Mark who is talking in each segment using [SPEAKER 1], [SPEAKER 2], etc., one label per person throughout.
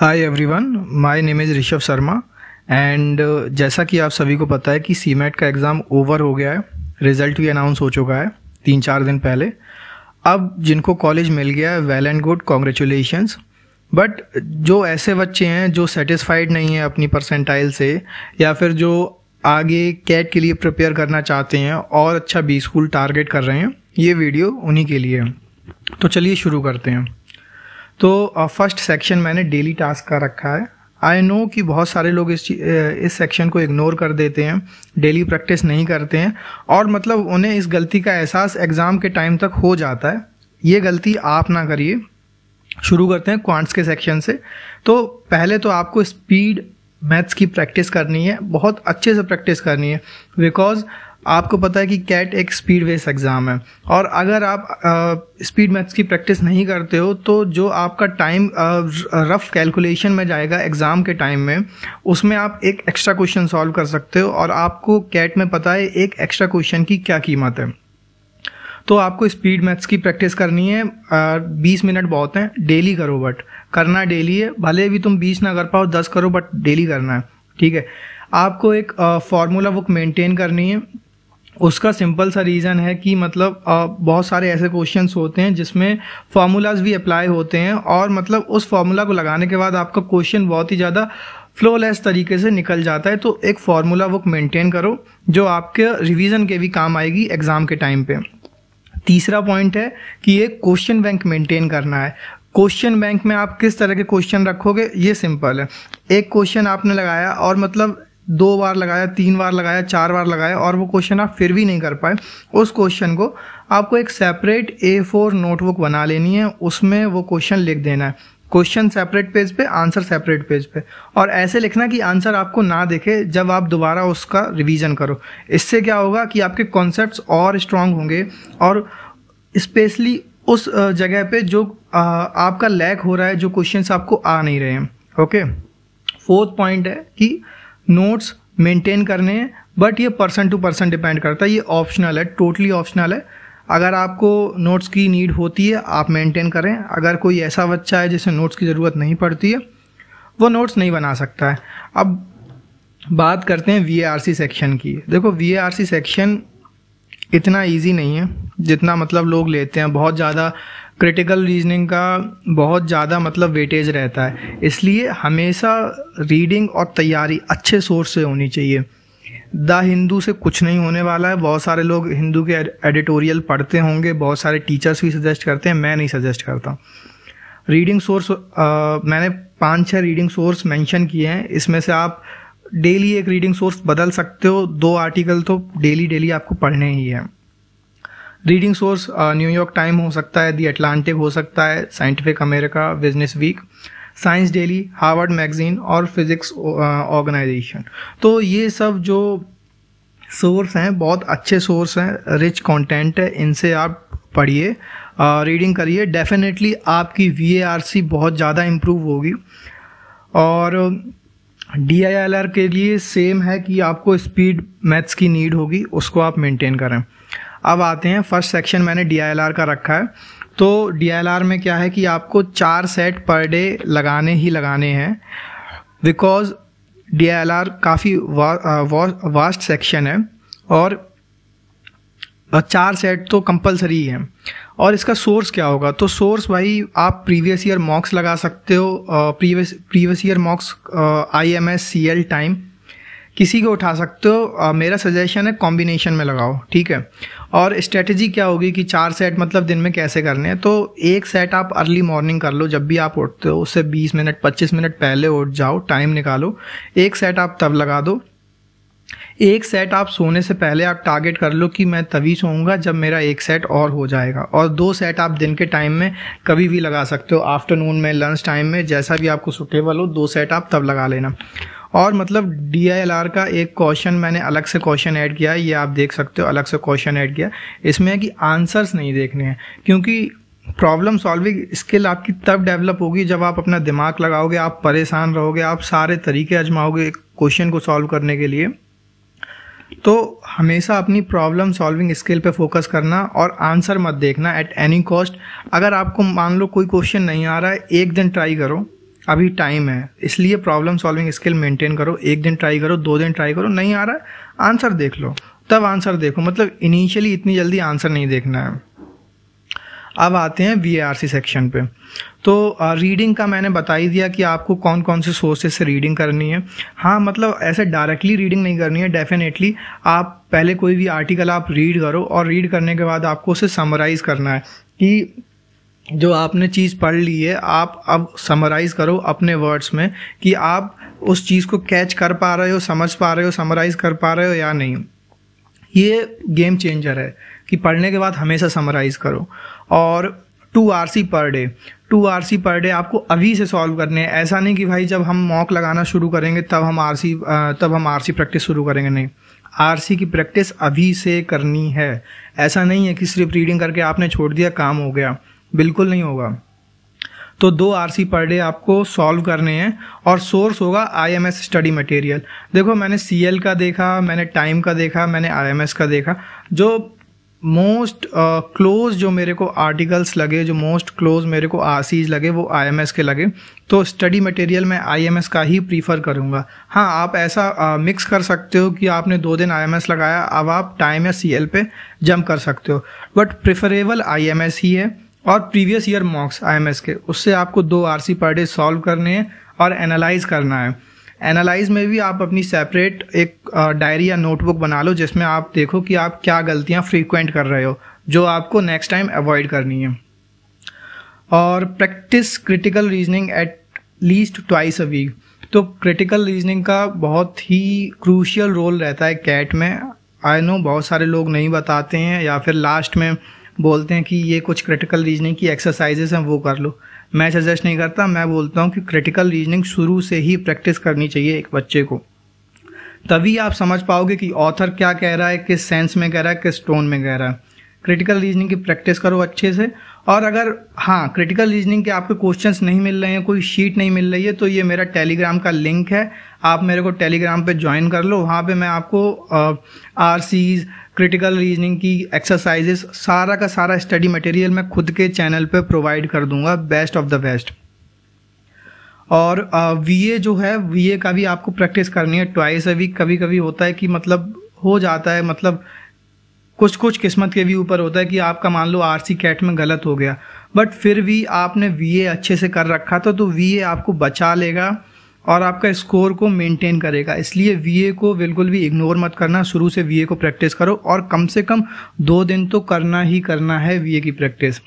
[SPEAKER 1] Hi everyone my name is Rishabh Sharma and जैसा कि आप सभी को पता है कि सी का एग्ज़ाम ओवर हो गया है रिज़ल्ट भी अनाउंस हो चुका है तीन चार दिन पहले अब जिनको कॉलेज मिल गया है well and good congratulations but जो ऐसे बच्चे हैं जो सेटिस्फाइड नहीं है अपनी परसेंटाइल से या फिर जो आगे कैट के लिए प्रिपेयर करना चाहते हैं और अच्छा बी स्कूल टारगेट कर रहे हैं ये वीडियो उन्हीं के लिए है तो चलिए शुरू करते हैं तो फर्स्ट uh, सेक्शन मैंने डेली टास्क का रखा है आई नो कि बहुत सारे लोग इस uh, इस सेक्शन को इग्नोर कर देते हैं डेली प्रैक्टिस नहीं करते हैं और मतलब उन्हें इस गलती का एहसास एग्ज़ाम के टाइम तक हो जाता है ये गलती आप ना करिए शुरू करते हैं क्वांट्स के सेक्शन से तो पहले तो आपको स्पीड मैथ्स की प्रैक्टिस करनी है बहुत अच्छे से प्रैक्टिस करनी है बिकॉज आपको पता है कि कैट एक स्पीड वेस एग्ज़ाम है और अगर आप स्पीड मैथ्स की प्रैक्टिस नहीं करते हो तो जो आपका टाइम रफ कैलकुलेशन में जाएगा एग्ज़ाम के टाइम में उसमें आप एक एक्स्ट्रा क्वेश्चन सॉल्व कर सकते हो और आपको कैट में पता है एक एक्स्ट्रा क्वेश्चन की क्या कीमत है तो आपको स्पीड मैथ्स की प्रैक्टिस करनी है बीस मिनट बहुत हैं डेली करो बट करना डेली है भले भी तुम बीस ना कर पाओ दस करो बट डेली करना है ठीक है आपको एक फार्मूला बुक मेंटेन करनी है उसका सिंपल सा रीज़न है कि मतलब बहुत सारे ऐसे क्वेश्चंस होते हैं जिसमें फार्मूलाज भी अप्लाई होते हैं और मतलब उस फार्मूला को लगाने के बाद आपका क्वेश्चन बहुत ही ज़्यादा फ्लोलेस तरीके से निकल जाता है तो एक फार्मूला बुक मेंटेन करो जो आपके रिवीजन के भी काम आएगी एग्ज़ाम के टाइम पे तीसरा पॉइंट है कि एक क्वेश्चन बैंक मेंटेन करना है क्वेश्चन बैंक में आप किस तरह के क्वेश्चन रखोगे ये सिंपल है एक क्वेश्चन आपने लगाया और मतलब दो बार लगाया तीन बार लगाया चार बार लगाया और वो क्वेश्चन आप फिर भी नहीं कर पाए उस क्वेश्चन को आपको एक सेपरेट ए फोर नोटबुक बना लेनी है उसमें वो क्वेश्चन लिख देना है क्वेश्चन सेपरेट पेज पे आंसर सेपरेट पेज पे और ऐसे लिखना कि आंसर आपको ना देखे जब आप दोबारा उसका रिवीजन करो इससे क्या होगा कि आपके कॉन्सेप्ट्स और स्ट्रांग होंगे और स्पेशली उस जगह पे जो आपका लैक हो रहा है जो क्वेश्चंस आपको आ नहीं रहे हैं ओके फोर्थ पॉइंट है कि नोट्स मेंटेन करने हैं बट ये पर्सन टू पर्सन डिपेंड करता है ये ऑप्शनल है टोटली ऑप्शनल है अगर आपको नोट्स की नीड होती है आप मेंटेन करें अगर कोई ऐसा बच्चा है जिसे नोट्स की ज़रूरत नहीं पड़ती है वो नोट्स नहीं बना सकता है अब बात करते हैं वी सेक्शन की देखो वी सेक्शन इतना ईजी नहीं है जितना मतलब लोग लेते हैं बहुत ज़्यादा क्रिटिकल रीजनिंग का बहुत ज़्यादा मतलब वेटेज रहता है इसलिए हमेशा रीडिंग और तैयारी अच्छे सोर्स से होनी चाहिए द हिंदू से कुछ नहीं होने वाला है बहुत सारे लोग हिंदू के एडिटोरियल पढ़ते होंगे बहुत सारे टीचर्स भी सजेस्ट करते हैं मैं नहीं सजेस्ट करता रीडिंग सोर्स मैंने पाँच छः रीडिंग सोर्स मेंशन किए हैं इसमें से आप डेली एक रीडिंग सोर्स बदल सकते हो दो आर्टिकल तो डेली डेली आपको पढ़ने ही हैं रीडिंग सोर्स न्यूयॉर्क टाइम हो सकता है दी अटलांटिक हो सकता है scientific America business week science daily Harvard magazine और फिजिक्स ऑर्गेनाइजेशन तो ये सब जो सोर्स हैं बहुत अच्छे सोर्स हैं रिच कंटेंट है इनसे आप पढ़िए रीडिंग करिए डेफिनेटली आपकी वी बहुत ज़्यादा इम्प्रूव होगी और डी के लिए सेम है कि आपको स्पीड मैथ्स की नीड होगी उसको आप मेंटेन करें अब आते हैं फर्स्ट सेक्शन मैंने डी का रखा है तो डी में क्या है कि आपको चार सेट पर डे लगाने ही लगाने हैं बिकॉज डी काफ़ी वास्ट वा, सेक्शन है और चार सेट तो कंपलसरी है और इसका सोर्स क्या होगा तो सोर्स भाई आप प्रीवियस ईयर मॉक्स लगा सकते हो previous previous year mocks I M S C L time किसी को उठा सकते हो आ, मेरा सजेशन है कॉम्बिनेशन में लगाओ ठीक है और स्ट्रेटजी क्या होगी कि चार सेट मतलब दिन में कैसे करने हैं तो एक सेट आप अर्ली मॉर्निंग कर लो जब भी आप उठते हो उससे 20 मिनट 25 मिनट पहले उठ जाओ टाइम निकालो एक सेट आप तब लगा दो एक सेट आप सोने से पहले आप टारगेट कर लो कि मैं तभी सोऊंगा जब मेरा एक सेट और हो जाएगा और दो सेट आप दिन के टाइम में कभी भी लगा सकते हो आफ्टरनून में लंच टाइम में जैसा भी आपको सुटेबल हो दो सेट आप तब लगा लेना और मतलब डी का एक क्वेश्चन मैंने अलग से क्वेश्चन ऐड किया है ये आप देख सकते हो अलग से क्वेश्चन ऐड किया इसमें है कि आंसर्स नहीं देखने हैं क्योंकि प्रॉब्लम सॉल्विंग स्किल आपकी तब डेवलप होगी जब आप अपना दिमाग लगाओगे आप परेशान रहोगे आप सारे तरीके आजमाओगे क्वेश्चन को सॉल्व करने के लिए तो हमेशा अपनी प्रॉब्लम सॉल्विंग स्किल पे फोकस करना और आंसर मत देखना एट एनी कॉस्ट अगर आपको मान लो कोई क्वेश्चन नहीं आ रहा है एक दिन ट्राई करो अभी टाइम है इसलिए प्रॉब्लम सॉल्विंग स्किल मेंटेन करो एक दिन ट्राई करो दो दिन ट्राई करो नहीं आ रहा है आंसर देख लो तब आंसर देखो मतलब इनिशियली इतनी जल्दी आंसर नहीं देखना है अब आते हैं वी सेक्शन पे तो रीडिंग का मैंने बता ही दिया कि आपको कौन कौन से सोर्सेज से रीडिंग करनी है हाँ मतलब ऐसे डायरेक्टली रीडिंग नहीं करनी है डेफिनेटली आप पहले कोई भी आर्टिकल आप रीड करो और रीड करने के बाद आपको उसे समराइज़ करना है कि जो आपने चीज़ पढ़ ली है आप अब समराइज करो अपने वर्ड्स में कि आप उस चीज़ को कैच कर पा रहे हो समझ पा रहे हो समराइज कर पा रहे हो या नहीं ये गेम चेंजर है कि पढ़ने के बाद हमेशा समराइज करो और to R C per day to R C per day आपको अभी से सॉल्व करने हैं ऐसा नहीं कि भाई जब हम मॉक लगाना शुरू करेंगे तब हम आर सी तब हम आर सी प्रैक्टिस शुरू करेंगे नहीं आर सी की प्रैक्टिस अभी से करनी है ऐसा नहीं है कि सिर्फ रीडिंग करके आपने छोड़ दिया काम हो गया बिल्कुल नहीं होगा तो दो आर सी पर डे आपको सॉल्व करने हैं और सोर्स होगा I M S study material देखो मैंने सी एल का देखा मैंने टाइम का देखा मैंने आई एम एस का देखा जो मोस्ट क्लोज uh, जो मेरे को आर्टिकल्स लगे जो मोस्ट क्लोज मेरे को आर सीज लगे वो आई एम एस के लगे तो स्टडी मटेरियल मैं आई एम एस का ही प्रीफर करूँगा हाँ आप ऐसा मिक्स uh, कर सकते हो कि आपने दो दिन आई एम एस लगाया अब आप टाइम या सी एल पे जंप कर सकते हो but preferable I M S ही है और प्रीवियस ईयर मॉक्स आई के उससे आपको दो R C per day solve करने हैं और एनालाइज करना है एनालाइज में भी आप अपनी सेपरेट एक डायरी या नोटबुक बना लो जिसमें आप देखो कि आप क्या गलतियाँ फ्रीक्वेंट कर रहे हो जो आपको नेक्स्ट टाइम अवॉइड करनी है और practice critical reasoning at least twice a week तो क्रिटिकल रीजनिंग का बहुत ही क्रूशियल रोल रहता है कैट में आई नो बहुत सारे लोग नहीं बताते हैं या फिर लास्ट में बोलते हैं कि ये कुछ क्रिटिकल रीजनिंग की एक्सरसाइजेस हैं वो कर लो मैं सजेस्ट नहीं करता मैं बोलता हूँ कि क्रिटिकल रीजनिंग शुरू से ही प्रैक्टिस करनी चाहिए एक बच्चे को तभी आप समझ पाओगे कि ऑथर क्या कह रहा है किस सेंस में कह रहा है किस टोन में कह रहा है क्रिटिकल रीजनिंग की प्रैक्टिस करो अच्छे से और अगर हाँ क्रिटिकल रीजनिंग के आपके क्वेश्चंस नहीं मिल रहे हैं कोई शीट नहीं मिल रही है तो ये मेरा टेलीग्राम का लिंक है आप मेरे को टेलीग्राम पे ज्वाइन कर लो वहाँ पे मैं आपको आर क्रिटिकल रीजनिंग की एक्सरसाइजेस सारा का सारा स्टडी मटेरियल मैं खुद के चैनल पे प्रोवाइड कर दूंगा बेस्ट ऑफ द बेस्ट और वी जो है वी का भी आपको प्रैक्टिस करनी है ट्वाइस अ वीक कभी कभी होता है कि मतलब हो जाता है मतलब कुछ कुछ किस्मत के भी ऊपर होता है कि आपका मान लो आर सी कैट में गलत हो गया बट फिर भी आपने वी ए अच्छे से कर रखा था तो वी ए आपको बचा लेगा और आपका स्कोर को मेंटेन करेगा इसलिए वी को बिल्कुल भी इग्नोर मत करना शुरू से वी को प्रैक्टिस करो और कम से कम दो दिन तो करना ही करना है वी की प्रैक्टिस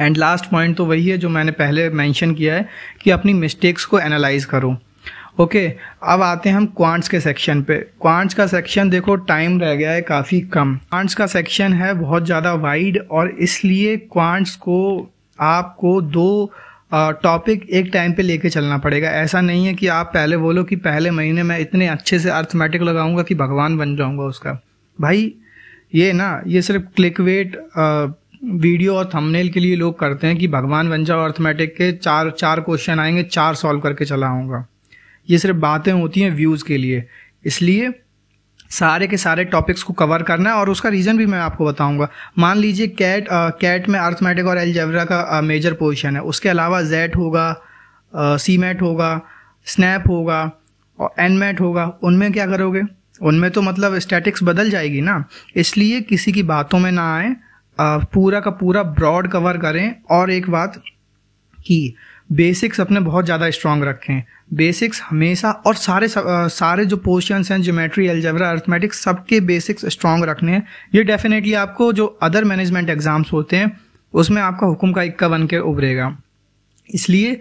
[SPEAKER 1] एंड लास्ट पॉइंट तो वही है जो मैंने पहले मेंशन किया है कि अपनी मिस्टेक्स को एनालाइज करो ओके okay, अब आते हैं हम क्वांट्स के सेक्शन पे क्वांट्स का सेक्शन देखो टाइम रह गया है काफ़ी कम क्वांट्स का सेक्शन है बहुत ज़्यादा वाइड और इसलिए क्वांट्स को आपको दो टॉपिक एक टाइम पे लेके चलना पड़ेगा ऐसा नहीं है कि आप पहले बोलो कि पहले महीने मैं इतने अच्छे से अर्थमेटिक लगाऊंगा कि भगवान बन जाऊंगा उसका भाई ये ना ये सिर्फ क्लिक वेट वीडियो और थंबनेल के लिए लोग करते हैं कि भगवान बन जाओ अर्थमेटिक के चार चार क्वेश्चन आएंगे चार सॉल्व करके चलाऊंगा ये सिर्फ बातें होती हैं व्यूज़ के लिए इसलिए सारे के सारे टॉपिक्स को कवर करना है और उसका रीज़न भी मैं आपको बताऊंगा मान लीजिए कैट कैट में अर्थमेटिक और एलजेवरा का मेजर पोजीशन है उसके अलावा जेट होगा सी मैट होगा स्नैप होगा और एन मैट होगा उनमें क्या करोगे उनमें तो मतलब स्टैटिक्स बदल जाएगी ना इसलिए किसी की बातों में ना आए पूरा का पूरा ब्रॉड कवर करें और एक बात की बेसिक्स अपने बहुत ज़्यादा स्ट्रांग रखें बेसिक्स हमेशा और सारे सारे जो पोर्शन हैं ज्योमेट्री एल्जेब्रा अर्थमेटिक्स सबके बेसिक्स स्ट्रांग रखने हैं ये डेफिनेटली आपको जो अदर मैनेजमेंट एग्ज़ाम्स होते हैं उसमें आपका हुक्म का इक्का बन के उभरेगा इसलिए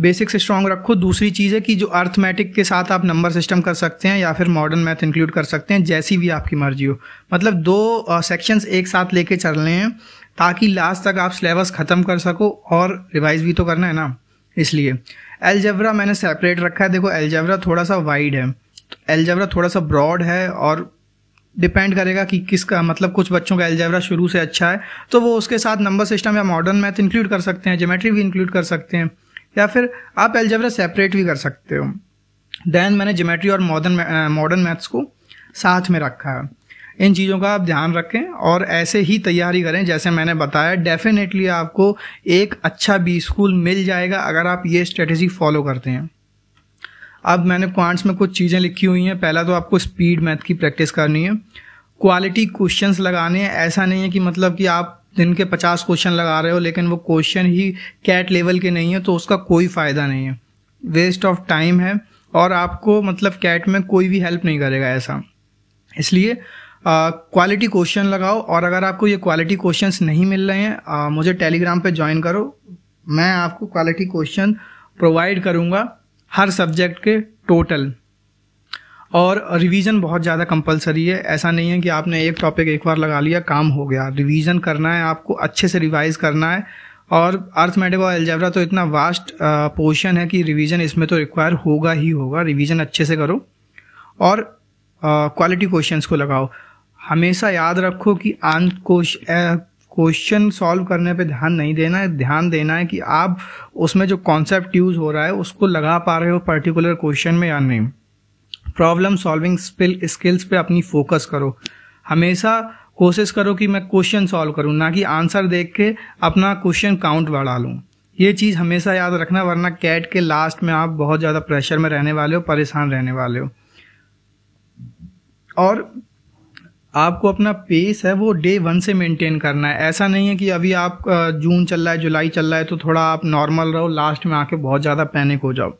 [SPEAKER 1] बेसिक्स स्ट्रांग रखो दूसरी चीज़ है कि जो अर्थमेटिक के साथ आप नंबर सिस्टम कर सकते हैं या फिर मॉडर्न मैथ इंक्लूड कर सकते हैं जैसी भी आपकी मर्जी हो मतलब दो सेक्शंस एक साथ लेके चल रहे हैं ताकि लास्ट तक आप सिलेबस ख़त्म कर सको और रिवाइज भी तो करना है ना इसलिए एलजेब्रा मैंने सेपरेट रखा है देखो एलजेब्रा थोड़ा सा वाइड है तो एलजबरा थोड़ा सा ब्रॉड है और डिपेंड करेगा कि किसका मतलब कुछ बच्चों का एलजेब्रा शुरू से अच्छा है तो वो उसके साथ नंबर सिस्टम या मॉडर्न मैथ इंक्लूड कर सकते हैं जोमेट्री भी इंक्लूड कर सकते हैं या फिर आप एलजेब्रा सेपरेट भी कर सकते हो देन मैंने जोमेट्री और मॉडर्न मॉडर्न मैथ्स को साथ में रखा है इन चीज़ों का आप ध्यान रखें और ऐसे ही तैयारी करें जैसे मैंने बताया डेफिनेटली आपको एक अच्छा बी स्कूल मिल जाएगा अगर आप ये स्ट्रेटेजी फॉलो करते हैं अब मैंने क्वांट्स में कुछ चीज़ें लिखी हुई हैं पहला तो आपको स्पीड मैथ की प्रैक्टिस करनी है क्वालिटी क्वेश्चंस लगाने हैं ऐसा नहीं है कि मतलब कि आप दिन के पचास क्वेश्चन लगा रहे हो लेकिन वो क्वेश्चन ही कैट लेवल के नहीं है तो उसका कोई फ़ायदा नहीं है वेस्ट ऑफ टाइम है और आपको मतलब कैट में कोई भी हेल्प नहीं करेगा ऐसा इसलिए क्वालिटी क्वेश्चन लगाओ और अगर आपको ये क्वालिटी क्वेश्चंस नहीं मिल रहे हैं आ, मुझे टेलीग्राम पे ज्वाइन करो मैं आपको क्वालिटी क्वेश्चन प्रोवाइड करूँगा हर सब्जेक्ट के टोटल और रिवीजन बहुत ज़्यादा कंपलसरी है ऐसा नहीं है कि आपने एक टॉपिक एक बार लगा लिया काम हो गया रिवीजन करना है आपको अच्छे से रिवाइज करना है और अर्थमेटिक और एल्जेब्रा तो इतना वास्ट पोर्शन है कि रिवीजन इसमें तो रिक्वायर होगा ही होगा रिवीजन अच्छे से करो और क्वालिटी क्वेश्चंस को लगाओ हमेशा याद रखो कि आंत कोश क्वेश्चन सॉल्व करने पे ध्यान नहीं देना है ध्यान देना है कि आप उसमें जो कॉन्सेप्ट यूज हो रहा है उसको लगा पा रहे हो पर्टिकुलर क्वेश्चन में या नहीं प्रॉब्लम सॉल्विंग स्किल्स पे अपनी फोकस करो हमेशा कोशिश करो कि मैं क्वेश्चन सॉल्व करूं ना कि आंसर देख के अपना क्वेश्चन काउंट बढ़ा लूँ ये चीज़ हमेशा याद रखना वरना कैट के लास्ट में आप बहुत ज़्यादा प्रेशर में रहने वाले हो परेशान रहने वाले हो और आपको अपना पेस है वो डे वन से मेंटेन करना है ऐसा नहीं है कि अभी आप जून चल रहा है जुलाई चल रहा है तो थोड़ा आप नॉर्मल रहो लास्ट में आके बहुत ज़्यादा पैनिक हो जाओ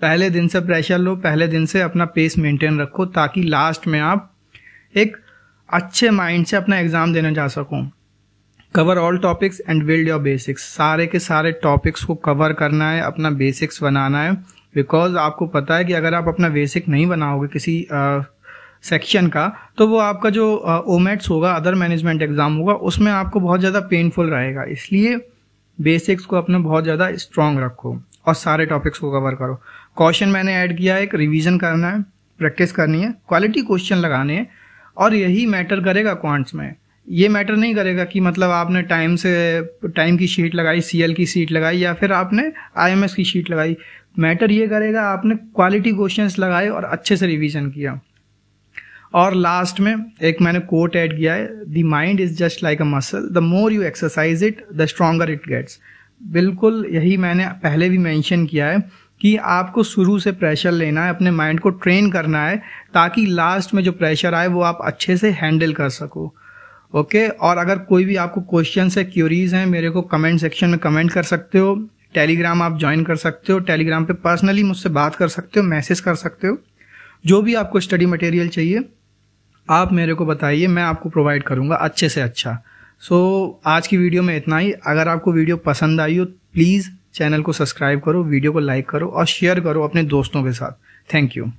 [SPEAKER 1] पहले दिन से प्रेशर लो पहले दिन से अपना पेस मेंटेन रखो ताकि लास्ट में आप एक अच्छे माइंड से अपना एग्ज़ाम देने जा सको cover all topics and build your basics सारे के सारे टॉपिक्स को कवर करना है अपना बेसिक्स बनाना है बिकॉज आपको पता है कि अगर आप अपना बेसिक नहीं बनाओगे किसी uh, सेक्शन का तो वो आपका जो ओमेट्स होगा अदर मैनेजमेंट एग्ज़ाम होगा उसमें आपको बहुत ज़्यादा पेनफुल रहेगा इसलिए बेसिक्स को अपना बहुत ज़्यादा स्ट्रांग रखो और सारे टॉपिक्स को कवर करो क्वेश्चन मैंने ऐड किया है एक रिवीजन करना है प्रैक्टिस करनी है क्वालिटी क्वेश्चन लगाने हैं और यही मैटर करेगा क्वांट्स में ये मैटर नहीं करेगा कि मतलब आपने टाइम से टाइम की शीट लगाई सी की शीट लगाई या फिर आपने आई की शीट लगाई मैटर ये करेगा आपने क्वालिटी क्वेश्चंस लगाए और अच्छे से रिवीजन किया और लास्ट में एक मैंने कोट ऐड किया है the mind is just like a muscle the more you exercise it the stronger it gets बिल्कुल यही मैंने पहले भी मेंशन किया है कि आपको शुरू से प्रेशर लेना है अपने माइंड को ट्रेन करना है ताकि लास्ट में जो प्रेशर आए वो आप अच्छे से हैंडल कर सको ओके okay? और अगर कोई भी आपको क्वेश्चन है क्यूरीज हैं मेरे को कमेंट सेक्शन में कमेंट कर सकते हो टेलीग्राम आप ज्वाइन कर सकते हो टेलीग्राम पे पर्सनली मुझसे बात कर सकते हो मैसेज कर सकते हो जो भी आपको स्टडी मटेरियल चाहिए आप मेरे को बताइए मैं आपको प्रोवाइड करूँगा अच्छे से अच्छा सो so, आज की वीडियो में इतना ही अगर आपको वीडियो पसंद आई हो प्लीज़ चैनल को सब्सक्राइब करो वीडियो को लाइक करो और शेयर करो अपने दोस्तों के साथ थैंक यू